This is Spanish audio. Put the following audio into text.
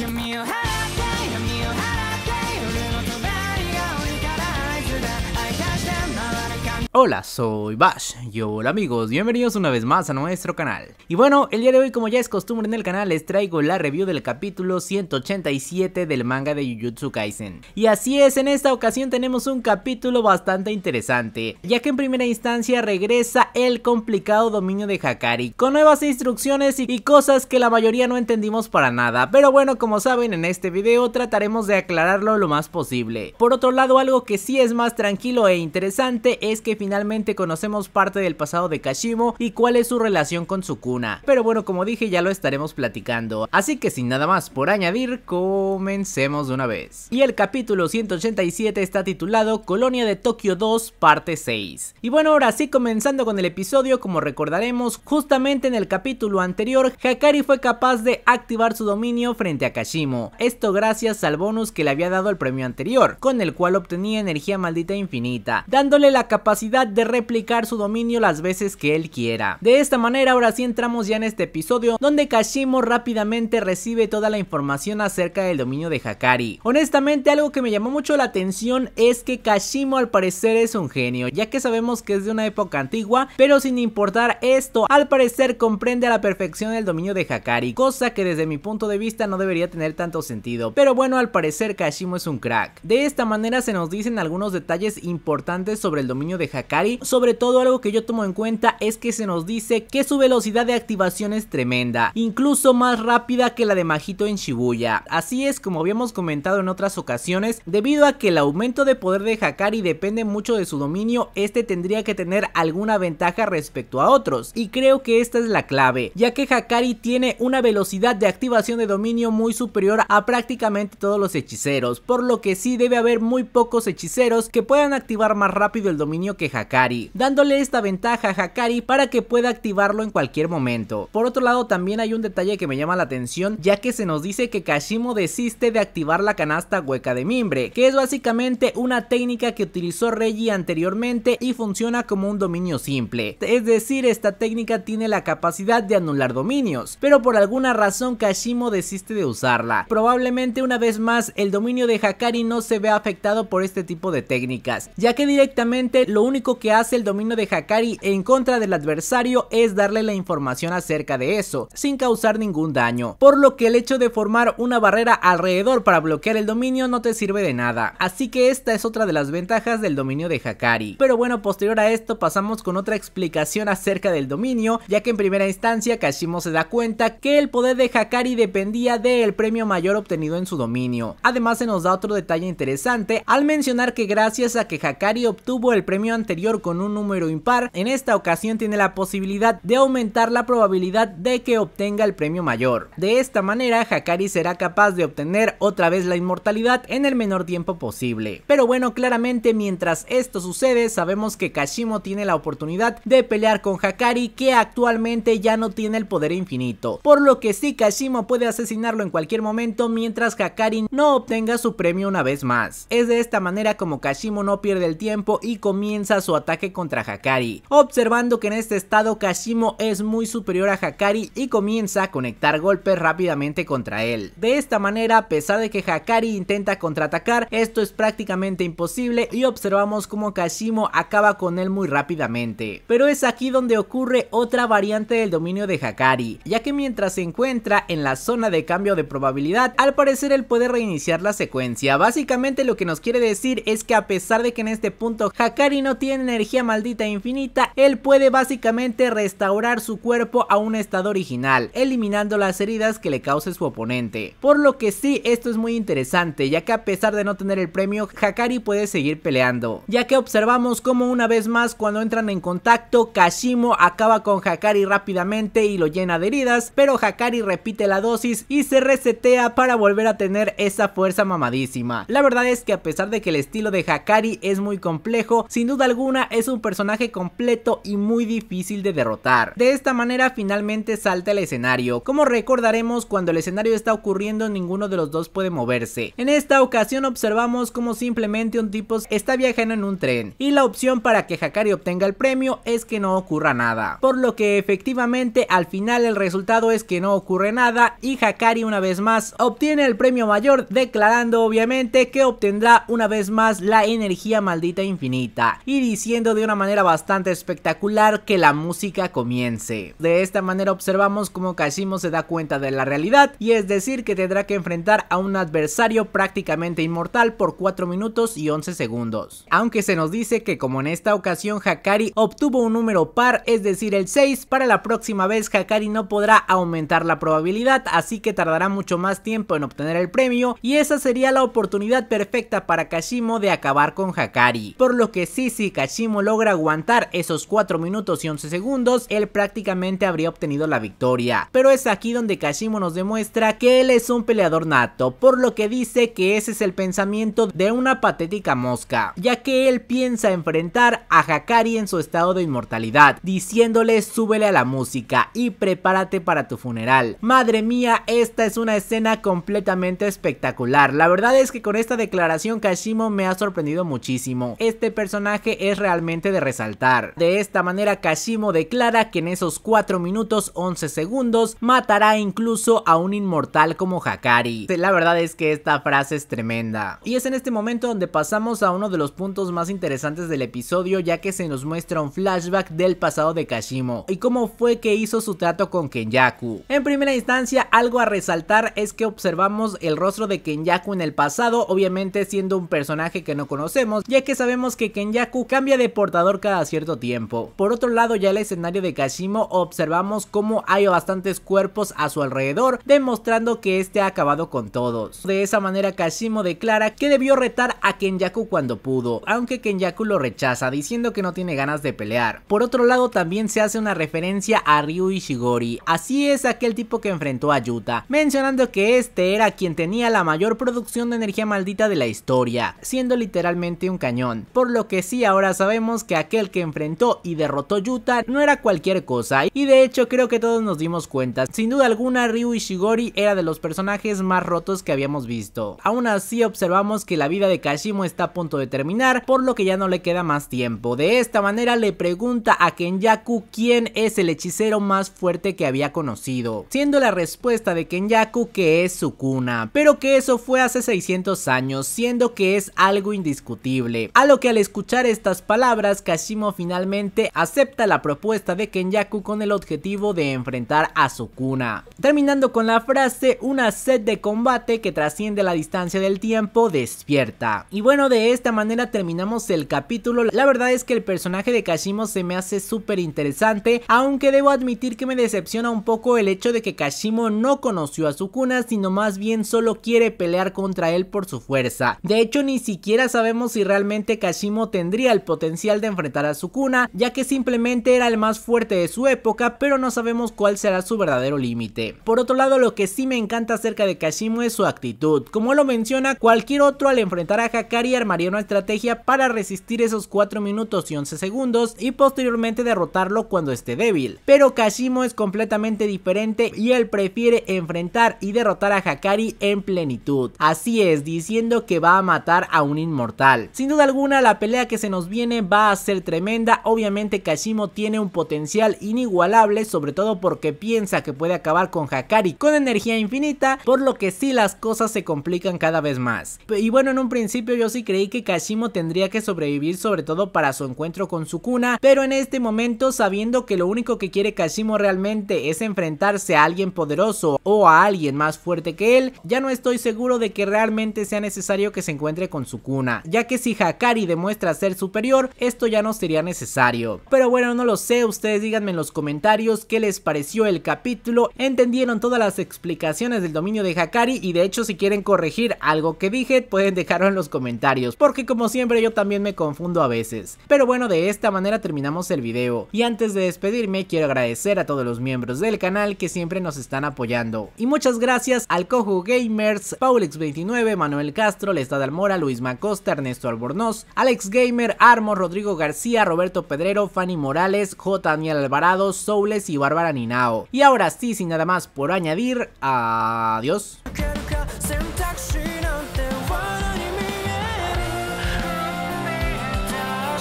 give me a hand. Hola, soy Bash. Y hola amigos, bienvenidos una vez más a nuestro canal. Y bueno, el día de hoy como ya es costumbre en el canal les traigo la review del capítulo 187 del manga de Jujutsu Kaisen. Y así es, en esta ocasión tenemos un capítulo bastante interesante, ya que en primera instancia regresa el complicado dominio de Hakari, con nuevas instrucciones y cosas que la mayoría no entendimos para nada, pero bueno, como saben en este video trataremos de aclararlo lo más posible. Por otro lado, algo que sí es más tranquilo e interesante es que finalmente conocemos parte del pasado de Kashimo y cuál es su relación con cuna, Pero bueno, como dije, ya lo estaremos platicando. Así que sin nada más por añadir, comencemos de una vez. Y el capítulo 187 está titulado Colonia de Tokio 2, parte 6. Y bueno, ahora sí, comenzando con el episodio, como recordaremos, justamente en el capítulo anterior, Hakari fue capaz de activar su dominio frente a Kashimo. Esto gracias al bonus que le había dado el premio anterior, con el cual obtenía energía maldita infinita, dándole la capacidad de replicar su dominio las veces que él quiera. De esta manera ahora sí entramos ya en este episodio donde Kashimo rápidamente recibe toda la información acerca del dominio de Hakari. Honestamente algo que me llamó mucho la atención es que Kashimo al parecer es un genio ya que sabemos que es de una época antigua pero sin importar esto al parecer comprende a la perfección el dominio de Hakari cosa que desde mi punto de vista no debería tener tanto sentido pero bueno al parecer Kashimo es un crack. De esta manera se nos dicen algunos detalles importantes sobre el dominio de Hakari sobre todo algo que yo tomo en cuenta es que se nos dice que su velocidad de activación es tremenda, incluso más rápida que la de Majito en Shibuya. Así es como habíamos comentado en otras ocasiones, debido a que el aumento de poder de Hakari depende mucho de su dominio, este tendría que tener alguna ventaja respecto a otros, y creo que esta es la clave, ya que Hakari tiene una velocidad de activación de dominio muy superior a prácticamente todos los hechiceros, por lo que sí debe haber muy pocos hechiceros que puedan activar más rápido el dominio que Hakari, dándole esta ventaja a Hakari para que pueda activarlo en cualquier momento. Por otro lado, también hay un detalle que me llama la atención, ya que se nos dice que Kashimo desiste de activar la canasta hueca de mimbre, que es básicamente una técnica que utilizó Reggie anteriormente y funciona como un dominio simple. Es decir, esta técnica tiene la capacidad de anular dominios, pero por alguna razón Kashimo desiste de usarla. Probablemente una vez más el dominio de Hakari no se ve afectado por este tipo de técnicas, ya que directamente lo único que hace el dominio de Hakari en contra del adversario es darle la información acerca de eso, sin causar ningún daño, por lo que el hecho de formar una barrera alrededor para bloquear el dominio no te sirve de nada, así que esta es otra de las ventajas del dominio de Hakari. Pero bueno, posterior a esto pasamos con otra explicación acerca del dominio, ya que en primera instancia Kashimo se da cuenta que el poder de Hakari dependía del premio mayor obtenido en su dominio. Además se nos da otro detalle interesante al mencionar que gracias a que Hakari obtuvo el premio anterior con un número impar, en esta ocasión tiene la posibilidad de aumentar la probabilidad de que obtenga el premio mayor. De esta manera, Hakari será capaz de obtener otra vez la inmortalidad en el menor tiempo posible. Pero bueno, claramente mientras esto sucede, sabemos que Kashimo tiene la oportunidad de pelear con Hakari que actualmente ya no tiene el poder infinito. Por lo que sí, Kashimo puede asesinarlo en cualquier momento mientras Hakari no obtenga su premio una vez más. Es de esta manera como Kashimo no pierde el tiempo y comienza su ataque contra Hakari, observando que en este estado Kashimo es muy superior a Hakari y comienza a conectar golpes rápidamente contra él. De esta manera, a pesar de que Hakari intenta contraatacar, esto es prácticamente imposible y observamos cómo Kashimo acaba con él muy rápidamente. Pero es aquí donde ocurre otra variante del dominio de Hakari, ya que mientras se encuentra en la zona de cambio de probabilidad, al parecer él puede reiniciar la secuencia. Básicamente lo que nos quiere decir es que a pesar de que en este punto Hakari no tiene energía maldita e infinita, él puede básicamente restaurar su cuerpo a un estado original, eliminando las heridas que le cause su oponente. Por lo que sí, esto es muy interesante, ya que a pesar de no tener el premio, Hakari puede seguir peleando, ya que observamos cómo una vez más cuando entran en contacto, Kashimo acaba con Hakari rápidamente y lo llena de heridas, pero Hakari repite la dosis y se resetea para volver a tener esa fuerza mamadísima. La verdad es que a pesar de que el estilo de Hakari es muy complejo, sin duda alguna es un personaje completo y muy difícil de derrotar. De esta manera finalmente salta el escenario. Como recordaremos cuando el escenario está ocurriendo ninguno de los dos puede moverse. En esta ocasión observamos como simplemente un tipo está viajando en un tren y la opción para que Hakari obtenga el premio es que no ocurra nada. Por lo que efectivamente al final el resultado es que no ocurre nada y Hakari una vez más obtiene el premio mayor declarando obviamente que obtendrá una vez más la energía maldita infinita. Y diciendo de una manera bastante espectacular que la música comience. De esta manera observamos cómo Kashimo se da cuenta de la realidad y es decir que tendrá que enfrentar a un adversario prácticamente inmortal por 4 minutos y 11 segundos. Aunque se nos dice que como en esta ocasión Hakari obtuvo un número par, es decir el 6, para la próxima vez Hakari no podrá aumentar la probabilidad, así que tardará mucho más tiempo en obtener el premio y esa sería la oportunidad perfecta para Kashimo de acabar con Hakari. Por lo que sí, sí Kashimo logra aguantar esos 4 minutos y 11 segundos, él prácticamente habría obtenido la victoria. Pero es aquí donde Kashimo nos demuestra que él es un peleador nato, por lo que dice que ese es el pensamiento de una patética mosca, ya que él piensa enfrentar a Hakari en su estado de inmortalidad, diciéndole súbele a la música y prepárate para tu funeral. Madre mía, esta es una escena completamente espectacular. La verdad es que con esta declaración Kashimo me ha sorprendido muchísimo. Este personaje es realmente de resaltar. De esta manera Kashimo declara que en esos 4 minutos 11 segundos matará incluso a un inmortal como Hakari. La verdad es que esta frase es tremenda. Y es en este momento donde pasamos a uno de los puntos más interesantes del episodio ya que se nos muestra un flashback del pasado de Kashimo y cómo fue que hizo su trato con Kenyaku. En primera instancia algo a resaltar es que observamos el rostro de Kenyaku en el pasado obviamente siendo un personaje que no conocemos ya que sabemos que Kenyaku cambia de portador cada cierto tiempo. Por otro lado, ya el escenario de Kashimo observamos cómo hay bastantes cuerpos a su alrededor, demostrando que este ha acabado con todos. De esa manera, Kashimo declara que debió retar a Kenyaku cuando pudo, aunque Kenyaku lo rechaza, diciendo que no tiene ganas de pelear. Por otro lado, también se hace una referencia a Ryu Ishigori, así es aquel tipo que enfrentó a Yuta, mencionando que este era quien tenía la mayor producción de energía maldita de la historia, siendo literalmente un cañón, por lo que sí ahora ahora sabemos que aquel que enfrentó y derrotó Yuta no era cualquier cosa y de hecho creo que todos nos dimos cuenta. Sin duda alguna Ryu Ishigori era de los personajes más rotos que habíamos visto. Aún así observamos que la vida de Kashimo está a punto de terminar por lo que ya no le queda más tiempo. De esta manera le pregunta a Kenyaku quién es el hechicero más fuerte que había conocido, siendo la respuesta de Kenyaku que es Sukuna, pero que eso fue hace 600 años, siendo que es algo indiscutible. A lo que al escuchar esta palabras, Kashimo finalmente acepta la propuesta de Kenyaku con el objetivo de enfrentar a Sukuna. Terminando con la frase, una sed de combate que trasciende la distancia del tiempo despierta. Y bueno, de esta manera terminamos el capítulo. La verdad es que el personaje de Kashimo se me hace súper interesante, aunque debo admitir que me decepciona un poco el hecho de que Kashimo no conoció a Sukuna, sino más bien solo quiere pelear contra él por su fuerza. De hecho, ni siquiera sabemos si realmente Kashimo tendría el potencial de enfrentar a Sukuna, ya que simplemente era el más fuerte de su época, pero no sabemos cuál será su verdadero límite. Por otro lado, lo que sí me encanta acerca de Kashimo es su actitud. Como lo menciona, cualquier otro al enfrentar a Hakari armaría una estrategia para resistir esos 4 minutos y 11 segundos y posteriormente derrotarlo cuando esté débil. Pero Kashimo es completamente diferente y él prefiere enfrentar y derrotar a Hakari en plenitud. Así es, diciendo que va a matar a un inmortal. Sin duda alguna, la pelea que se nos viene va a ser tremenda. Obviamente Kashimo tiene un potencial inigualable, sobre todo porque piensa que puede acabar con Hakari con energía infinita, por lo que sí las cosas se complican cada vez más. Y bueno, en un principio yo sí creí que Kashimo tendría que sobrevivir sobre todo para su encuentro con Sukuna, pero en este momento sabiendo que lo único que quiere Kashimo realmente es enfrentarse a alguien poderoso o a alguien más fuerte que él, ya no estoy seguro de que realmente sea necesario que se encuentre con Sukuna, ya que si Hakari demuestra ser su esto ya no sería necesario. Pero bueno, no lo sé, ustedes díganme en los comentarios qué les pareció el capítulo, entendieron todas las explicaciones del dominio de Hakari y de hecho si quieren corregir algo que dije pueden dejarlo en los comentarios, porque como siempre yo también me confundo a veces. Pero bueno, de esta manera terminamos el video. Y antes de despedirme quiero agradecer a todos los miembros del canal que siempre nos están apoyando. Y muchas gracias al Cojo Gamers, Paulix 29 Manuel Castro, Lestad Almora, Luis Macosta, Ernesto Albornoz, Alex Gamer, Armo, Rodrigo García, Roberto Pedrero, Fanny Morales, J. Daniel Alvarado, Soules y Bárbara Ninao. Y ahora sí, sin nada más por añadir, adiós.